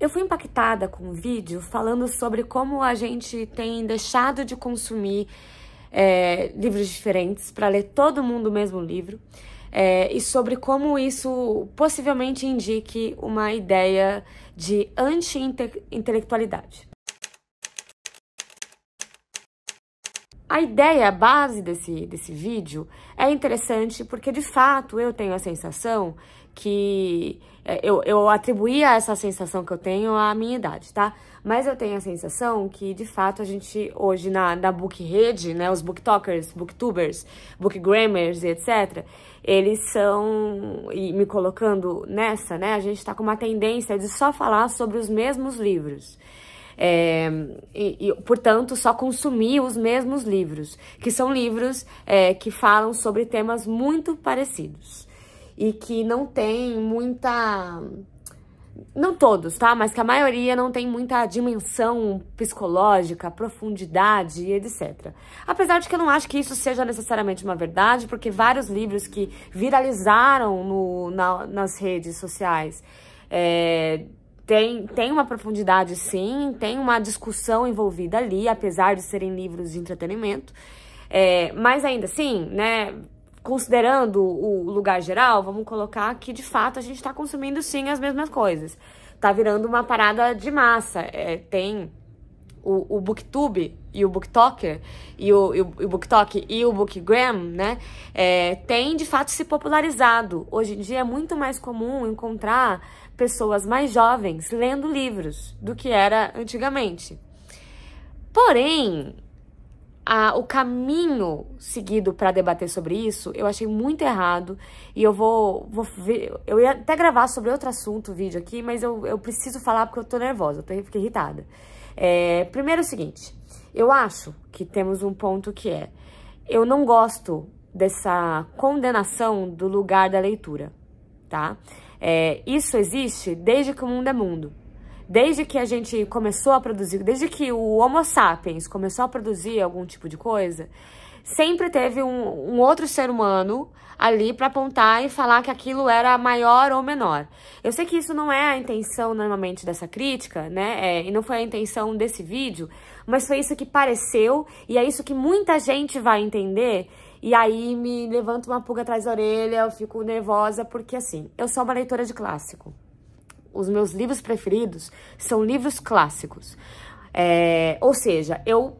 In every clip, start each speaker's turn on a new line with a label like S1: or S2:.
S1: Eu fui impactada com um vídeo falando sobre como a gente tem deixado de consumir é, livros diferentes para ler todo mundo o mesmo livro é, e sobre como isso possivelmente indique uma ideia de anti-intelectualidade. A ideia, base desse, desse vídeo é interessante porque, de fato, eu tenho a sensação que é, eu, eu atribuía essa sensação que eu tenho à minha idade, tá? Mas eu tenho a sensação que, de fato, a gente hoje na, na book rede, né? Os booktalkers, booktubers, bookgrammers e etc. Eles são, e me colocando nessa, né? A gente tá com uma tendência de só falar sobre os mesmos livros. É, e, e, portanto, só consumir os mesmos livros, que são livros é, que falam sobre temas muito parecidos e que não tem muita. Não todos, tá? Mas que a maioria não tem muita dimensão psicológica, profundidade e etc. Apesar de que eu não acho que isso seja necessariamente uma verdade, porque vários livros que viralizaram no, na, nas redes sociais é, tem, tem uma profundidade sim, tem uma discussão envolvida ali, apesar de serem livros de entretenimento. É, mas ainda assim, né? considerando o lugar geral, vamos colocar que de fato a gente está consumindo sim as mesmas coisas. Tá virando uma parada de massa. É, tem o, o, Booktube e o Booktalker, e o, e o, e o e o Bookgram, né? É, tem de fato se popularizado. Hoje em dia é muito mais comum encontrar pessoas mais jovens lendo livros do que era antigamente. Porém, a, o caminho seguido para debater sobre isso, eu achei muito errado. E eu vou, vou ver, eu ia até gravar sobre outro assunto, vídeo aqui, mas eu, eu preciso falar porque eu tô nervosa, eu tô, fiquei irritada. É, primeiro é o seguinte, eu acho que temos um ponto que é, eu não gosto dessa condenação do lugar da leitura, tá? É, isso existe desde que o mundo é mundo desde que a gente começou a produzir, desde que o Homo sapiens começou a produzir algum tipo de coisa, sempre teve um, um outro ser humano ali para apontar e falar que aquilo era maior ou menor. Eu sei que isso não é a intenção normalmente dessa crítica, né? É, e não foi a intenção desse vídeo, mas foi isso que pareceu e é isso que muita gente vai entender. E aí me levanta uma pulga atrás da orelha, eu fico nervosa porque assim, eu sou uma leitora de clássico. Os meus livros preferidos são livros clássicos. É, ou seja, eu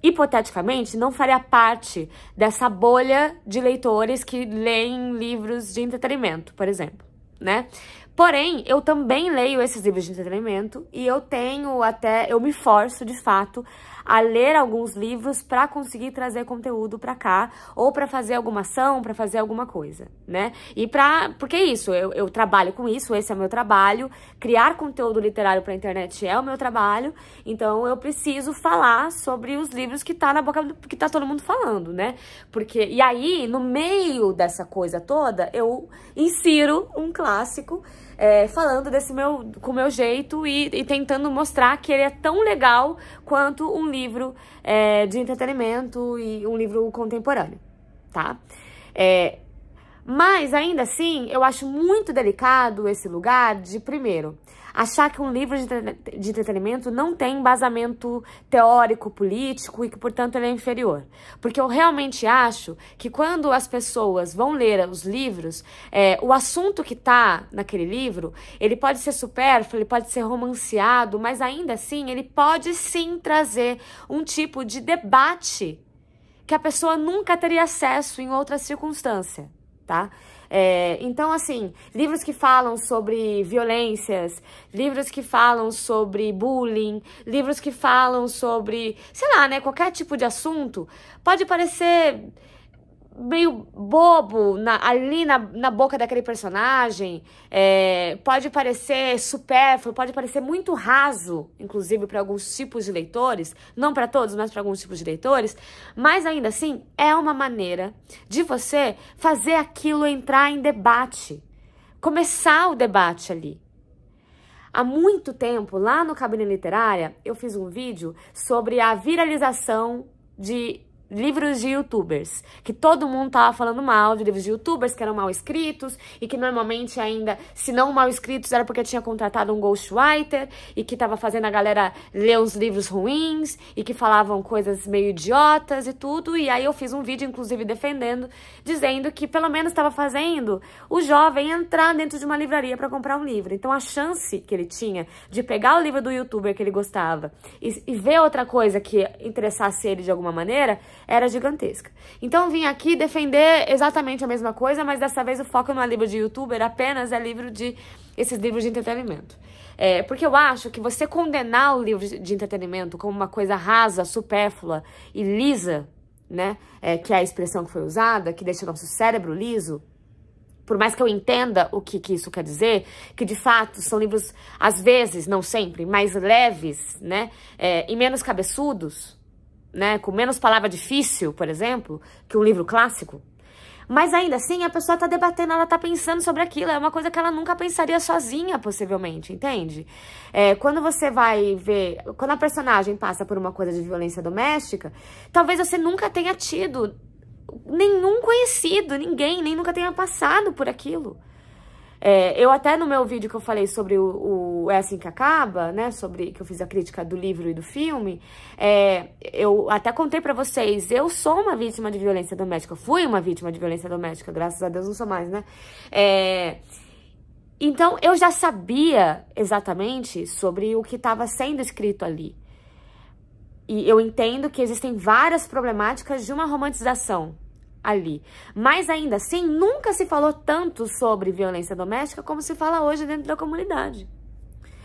S1: hipoteticamente não faria parte dessa bolha de leitores que leem livros de entretenimento, por exemplo, né? Porém, eu também leio esses livros de entretenimento e eu tenho até, eu me forço de fato a ler alguns livros para conseguir trazer conteúdo para cá ou para fazer alguma ação, para fazer alguma coisa, né? E para porque é isso, eu, eu trabalho com isso, esse é o meu trabalho, criar conteúdo literário para a internet é o meu trabalho, então eu preciso falar sobre os livros que tá na boca do, que tá todo mundo falando, né? Porque e aí, no meio dessa coisa toda, eu insiro um clássico é, falando desse meu, com o meu jeito e, e, tentando mostrar que ele é tão legal quanto um livro é, de entretenimento e um livro contemporâneo, tá? É, mas ainda assim, eu acho muito delicado esse lugar de primeiro achar que um livro de, entretenimento não tem embasamento teórico, político e que, portanto, ele é inferior. Porque eu realmente acho que quando as pessoas vão ler os livros, é, o assunto que está naquele livro, ele pode ser supérfluo, ele pode ser romanceado, mas ainda assim, ele pode sim trazer um tipo de debate que a pessoa nunca teria acesso em outra circunstância, tá? É, então, assim, livros que falam sobre violências, livros que falam sobre bullying, livros que falam sobre, sei lá, né, qualquer tipo de assunto, pode parecer meio bobo na, ali na, na boca daquele personagem. É, pode parecer supérfluo, pode parecer muito raso, inclusive para alguns tipos de leitores, não para todos, mas para alguns tipos de leitores. Mas ainda assim, é uma maneira de você fazer aquilo entrar em debate, começar o debate ali. Há muito tempo, lá no Cabine Literária, eu fiz um vídeo sobre a viralização de livros de youtubers, que todo mundo tava falando mal de livros de youtubers que eram mal escritos e que normalmente ainda, se não mal escritos, era porque tinha contratado um ghostwriter e que tava fazendo a galera ler uns livros ruins e que falavam coisas meio idiotas e tudo. E aí eu fiz um vídeo, inclusive, defendendo, dizendo que pelo menos estava fazendo o jovem entrar dentro de uma livraria para comprar um livro. Então a chance que ele tinha de pegar o livro do youtuber que ele gostava e, e ver outra coisa que interessasse ele de alguma maneira era gigantesca. Então vim aqui defender exatamente a mesma coisa, mas dessa vez o foco não é livro de youtuber, apenas é livro de esses livros de entretenimento. É, porque eu acho que você condenar o livro de entretenimento como uma coisa rasa, supérflua e lisa, né? É, que é a expressão que foi usada, que deixa o nosso cérebro liso, por mais que eu entenda o que, que, isso quer dizer, que de fato são livros, às vezes, não sempre, mais leves, né? É, e menos cabeçudos, né, com menos palavra difícil, por exemplo, que um livro clássico. Mas ainda assim, a pessoa está debatendo, ela está pensando sobre aquilo. É uma coisa que ela nunca pensaria sozinha, possivelmente, entende? É, quando você vai ver. Quando a personagem passa por uma coisa de violência doméstica, talvez você nunca tenha tido nenhum conhecido, ninguém, nem nunca tenha passado por aquilo. É, eu até no meu vídeo que eu falei sobre o, o, É Assim Que Acaba, né? Sobre que eu fiz a crítica do livro e do filme, é, eu até contei para vocês, eu sou uma vítima de violência doméstica, fui uma vítima de violência doméstica, graças a Deus não sou mais, né? É, então eu já sabia exatamente sobre o que estava sendo escrito ali. E eu entendo que existem várias problemáticas de uma romantização ali. Mas ainda assim, nunca se falou tanto sobre violência doméstica como se fala hoje dentro da comunidade.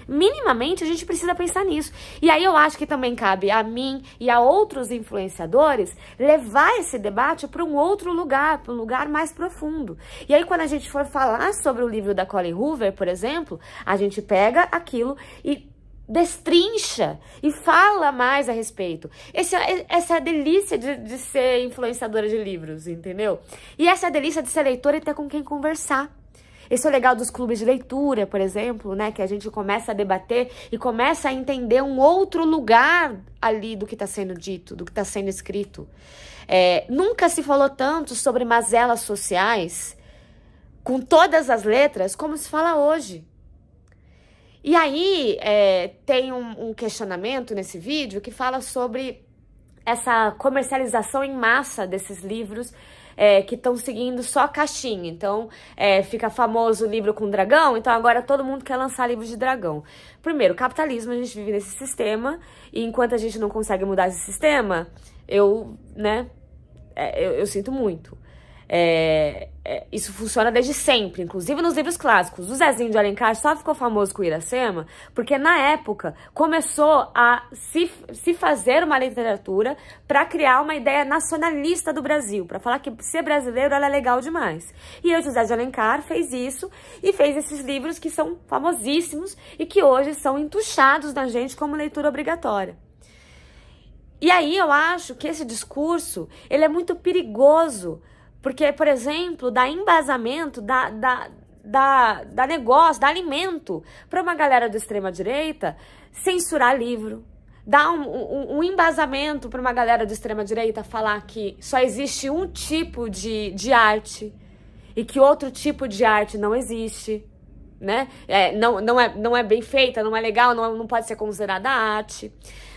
S1: Minimamente a gente precisa pensar nisso. E aí eu acho que também cabe a mim e a outros influenciadores levar esse debate para um outro lugar, para um lugar mais profundo. E aí quando a gente for falar sobre o livro da Colin Hoover, por exemplo, a gente pega aquilo e destrincha e fala mais a respeito. Esse, é, essa é a delícia de, de ser influenciadora de livros, entendeu? E essa é a delícia de ser leitora e ter com quem conversar. Esse é o legal dos clubes de leitura, por exemplo, né? Que a gente começa a debater e começa a entender um outro lugar ali do que está sendo dito, do que está sendo escrito. É, nunca se falou tanto sobre mazelas sociais, com todas as letras, como se fala hoje. E aí é, tem um, um questionamento nesse vídeo que fala sobre essa comercialização em massa desses livros é, que estão seguindo só a caixinha. Então, é, fica famoso o livro com dragão, então agora todo mundo quer lançar livros de dragão. Primeiro, capitalismo, a gente vive nesse sistema, e enquanto a gente não consegue mudar esse sistema, eu, né, é, eu, eu sinto muito. É, é, isso funciona desde sempre, inclusive nos livros clássicos. O Zezinho de Alencar só ficou famoso com o Iracema porque, na época, começou a se, se fazer uma literatura para criar uma ideia nacionalista do Brasil, para falar que ser brasileiro era é legal demais. E o José de Alencar fez isso e fez esses livros que são famosíssimos e que hoje são entuchados na gente como leitura obrigatória. E aí eu acho que esse discurso ele é muito perigoso porque, por exemplo, dá embasamento, dá, dá, dá, dá negócio, dá alimento para uma galera da extrema-direita censurar livro, dá um, um, um embasamento para uma galera da extrema-direita falar que só existe um tipo de, de arte e que outro tipo de arte não existe né? É, não, não, é, não é bem feita, não é legal, não, não pode ser considerada arte.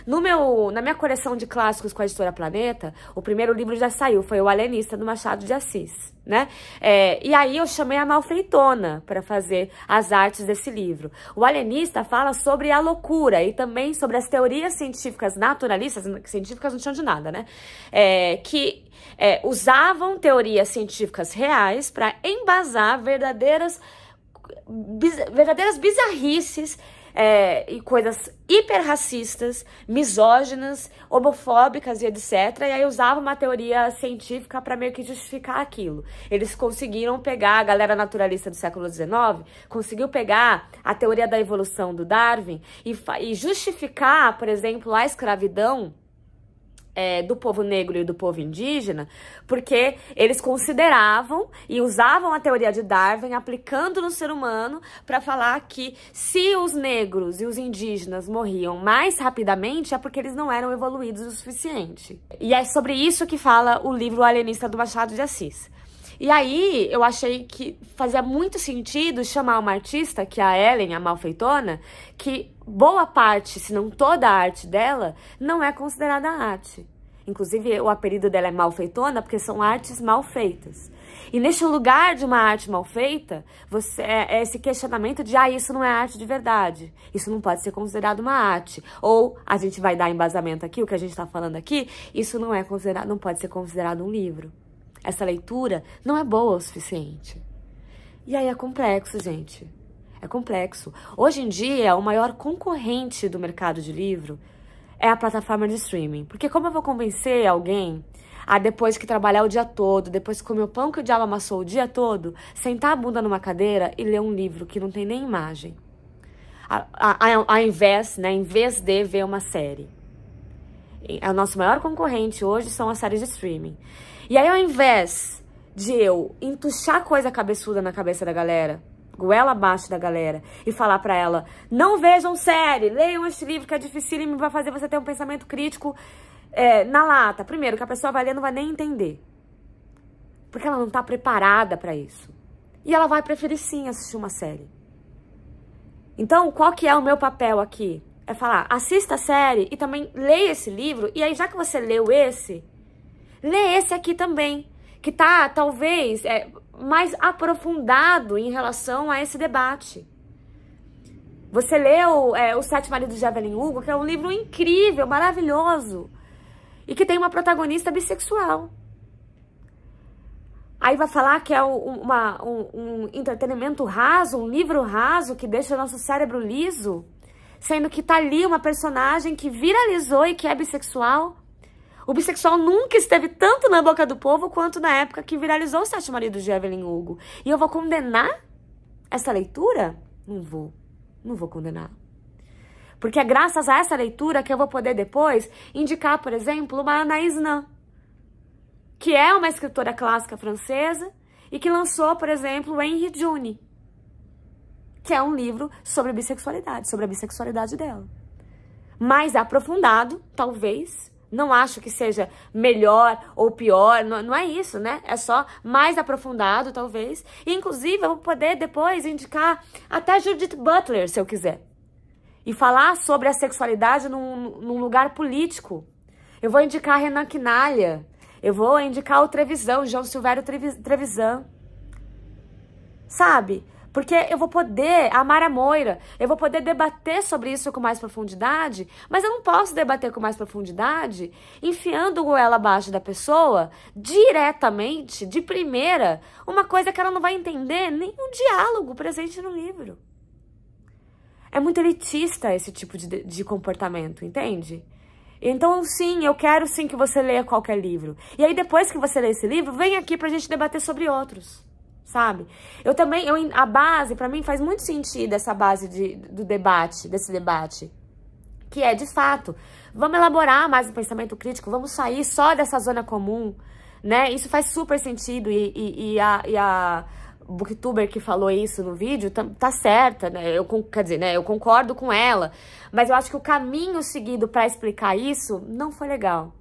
S1: No meu, na minha coleção de clássicos com a editora Planeta, o primeiro livro já saiu, foi O Alienista, do Machado de Assis, né? É, e aí eu chamei a Malfeitona para fazer as artes desse livro. O Alienista fala sobre a loucura e também sobre as teorias científicas naturalistas, científicas não tinham de nada, né? É, que é, usavam teorias científicas reais para embasar verdadeiras biz, verdadeiras bizarrices é, e coisas hiperracistas, misóginas, homofóbicas e etc. E aí usava uma teoria científica para meio que justificar aquilo. Eles conseguiram pegar, a galera naturalista do século XIX conseguiu pegar a teoria da evolução do Darwin e, e justificar, por exemplo, a escravidão é, do povo negro e do povo indígena, porque eles consideravam e usavam a teoria de Darwin aplicando no ser humano para falar que se os negros e os indígenas morriam mais rapidamente é porque eles não eram evoluídos o suficiente. E é sobre isso que fala o livro Alienista do Machado de Assis. E aí eu achei que fazia muito sentido chamar uma artista, que é a Ellen, a malfeitona, que boa parte, se não toda a arte dela, não é considerada arte. Inclusive, o apelido dela é malfeitona porque são artes mal feitas. E neste lugar de uma arte mal feita, você, é, é esse questionamento de, ah, isso não é arte de verdade, isso não pode ser considerado uma arte. Ou, a gente vai dar embasamento aqui, o que a gente está falando aqui, isso não, é considerado, não pode ser considerado um livro essa leitura não é boa o suficiente. E aí é complexo, gente. É complexo. Hoje em dia, o maior concorrente do mercado de livro é a plataforma de streaming. Porque como eu vou convencer alguém a depois que trabalhar o dia todo, depois que comer o pão que o diabo amassou o dia todo, sentar a bunda numa cadeira e ler um livro que não tem nem imagem? A, invés, né, em vez de ver uma série. É o nosso maior concorrente hoje são as séries de streaming. E aí, ao invés de eu entuchar coisa cabeçuda na cabeça da galera, goela abaixo da galera, e falar para ela: não vejam série, leiam este livro que é difícil e vai fazer você ter um pensamento crítico é, na lata. Primeiro, que a pessoa vai ler não vai nem entender. Porque ela não tá preparada para isso. E ela vai preferir sim assistir uma série. Então, qual que é o meu papel aqui? É falar, assista a série e também leia esse livro. E aí, já que você leu esse, lê esse aqui também, que tá talvez é, mais aprofundado em relação a esse debate. Você leu é, Os Sete Maridos de Evelyn Hugo, que é um livro incrível, maravilhoso, e que tem uma protagonista bissexual. Aí vai falar que é uma, um, um, entretenimento raso, um livro raso que deixa o nosso cérebro liso, sendo que tá ali uma personagem que viralizou e que é bissexual. O bissexual nunca esteve tanto na boca do povo quanto na época que viralizou o Sete Maridos de Evelyn Hugo. E eu vou condenar essa leitura? Não vou. Não vou condenar. Porque é graças a essa leitura que eu vou poder depois indicar, por exemplo, uma Anaïs Nan, que é uma escritora clássica francesa e que lançou, por exemplo, Henri June, que é um livro sobre bissexualidade, sobre a bissexualidade dela. Mais aprofundado, talvez, não acho que seja melhor ou pior, não, não, é isso, né? É só mais aprofundado, talvez. E, inclusive, eu vou poder depois indicar até Judith Butler, se eu quiser. E falar sobre a sexualidade num, num lugar político. Eu vou indicar Renan Quinalha. Eu vou indicar o Trevisão, João Silvério Trevisão, Sabe? Porque eu vou poder amar a Moira, eu vou poder debater sobre isso com mais profundidade, mas eu não posso debater com mais profundidade enfiando o goela abaixo da pessoa diretamente, de primeira, uma coisa que ela não vai entender nem um diálogo presente no livro. É muito elitista esse tipo de, de comportamento, entende? Então, sim, eu quero sim que você leia qualquer livro. E aí, depois que você lê esse livro, vem aqui pra gente debater sobre outros sabe? Eu também, eu, a base, para mim, faz muito sentido essa base de, do debate, desse debate. Que é, de fato, vamos elaborar mais o pensamento crítico, vamos sair só dessa zona comum, né? Isso faz super sentido e, e, e a, e a booktuber que falou isso no vídeo tá, tá, certa, né? Eu, quer dizer, né? Eu concordo com ela, mas eu acho que o caminho seguido para explicar isso não foi legal.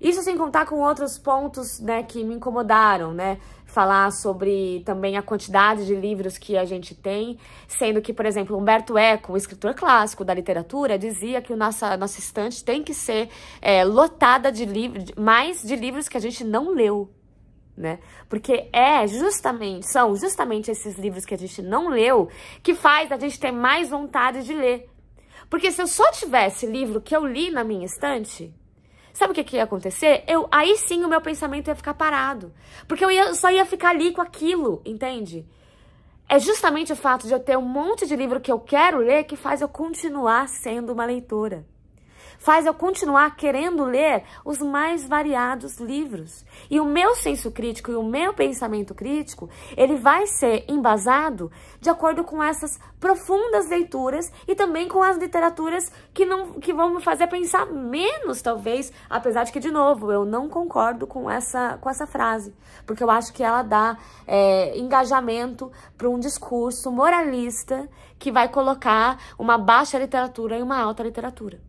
S1: Isso sem contar com outros pontos, né, que me incomodaram, né? Falar sobre também a quantidade de livros que a gente tem, sendo que, por exemplo, Humberto Eco, um escritor clássico da literatura, dizia que o nossa, nossa estante tem que ser é, lotada de livros, mais de livros que a gente não leu. Né? Porque é justamente, são justamente esses livros que a gente não leu que faz a gente ter mais vontade de ler. Porque se eu só tivesse livro que eu li na minha estante, Sabe o que, que ia acontecer? Eu, aí sim o meu pensamento ia ficar parado. Porque eu ia, só ia ficar ali com aquilo, entende? É justamente o fato de eu ter um monte de livro que eu quero ler que faz eu continuar sendo uma leitora faz eu continuar querendo ler os mais variados livros. E o meu senso crítico e o meu pensamento crítico, ele vai ser embasado de acordo com essas profundas leituras e também com as literaturas que não que vão me fazer pensar menos, talvez, apesar de que de novo, eu não concordo com essa com essa frase, porque eu acho que ela dá é, engajamento para um discurso moralista que vai colocar uma baixa literatura em uma alta literatura.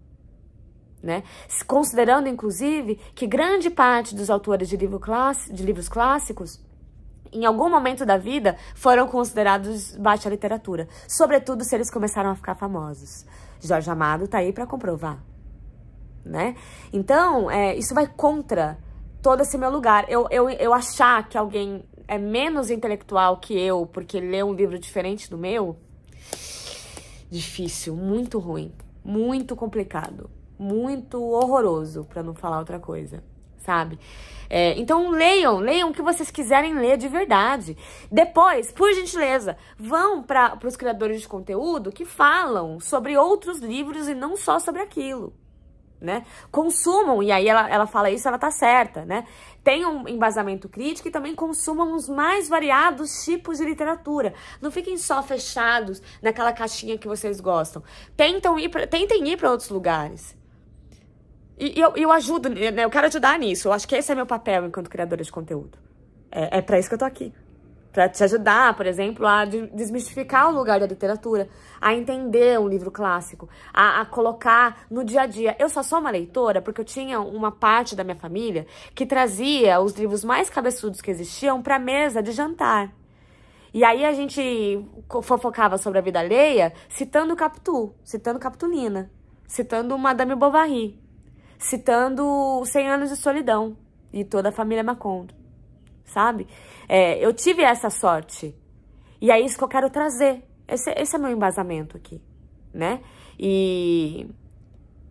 S1: Né? Considerando, inclusive, que grande parte dos autores de, livro de livros clássicos em algum momento da vida, foram considerados baixa literatura, sobretudo se eles começaram a ficar famosos. Jorge Amado está aí para comprovar, né? Então, é, isso vai contra todo esse meu lugar. Eu, eu, eu achar que alguém é menos intelectual que eu porque lê um livro diferente do meu, difícil, muito ruim, muito complicado muito horroroso, para não falar outra coisa, sabe? É, então leiam, leiam o que vocês quiserem ler de verdade. Depois, por gentileza, vão para os criadores de conteúdo que falam sobre outros livros e não só sobre aquilo. Né? Consumam, e aí ela, ela fala isso, ela tá certa, né? Tenham um embasamento crítico e também consumam os mais variados tipos de literatura. Não fiquem só fechados naquela caixinha que vocês gostam. Tentam ir pra, tentem ir para outros lugares, e, eu, eu ajudo, né, né? eu quero ajudar nisso. Eu acho que esse é meu papel enquanto criadora de conteúdo. É, é para isso que eu tô aqui. Pra te ajudar, por exemplo, a desmistificar o lugar da literatura, a entender um livro clássico, a, a colocar no dia a dia. Eu só sou uma leitora porque eu tinha uma parte da minha família que trazia os livros mais cabeçudos que existiam pra mesa de jantar. E aí a gente fofocava sobre a vida alheia citando Capitu, citando Capitulina, citando Madame Bovary citando 100 anos de solidão e toda a família Macondo, sabe? É, eu tive essa sorte e é isso que eu quero trazer. Esse, esse é meu embasamento aqui, né? E,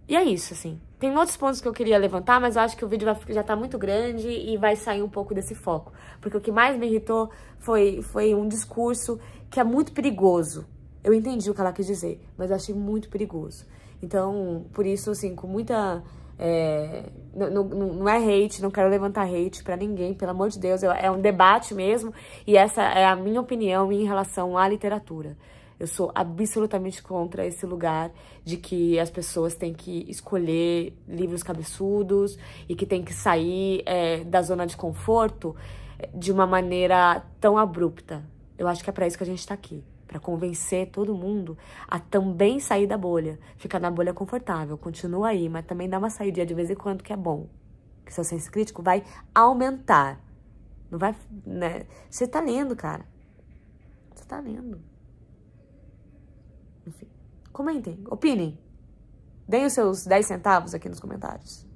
S1: e é isso, assim. Tem outros pontos que eu queria levantar, mas eu acho que o vídeo vai, já tá muito grande e vai sair um pouco desse foco. Porque o que mais me irritou foi, foi um discurso que é muito perigoso. Eu entendi o que ela quis dizer, mas eu achei muito perigoso. Então, por isso, assim, com muita é, não, não, não, é hate, não quero levantar hate para ninguém, pelo amor de Deus. Eu, é um debate mesmo e essa é a minha opinião em relação à literatura. Eu sou absolutamente contra esse lugar de que as pessoas têm que escolher livros cabeçudos e que tem que sair é, da zona de conforto é, de uma maneira tão abrupta. Eu acho que é para isso que a gente está aqui para convencer todo mundo a também sair da bolha, ficar na bolha confortável, continua aí, mas também dá uma saída de vez em quando que é bom. Que seu senso crítico vai aumentar. Não vai, né? Você tá lendo, cara. Você tá lendo. Enfim, comentem, opinem. Deem os seus 10 centavos aqui nos comentários.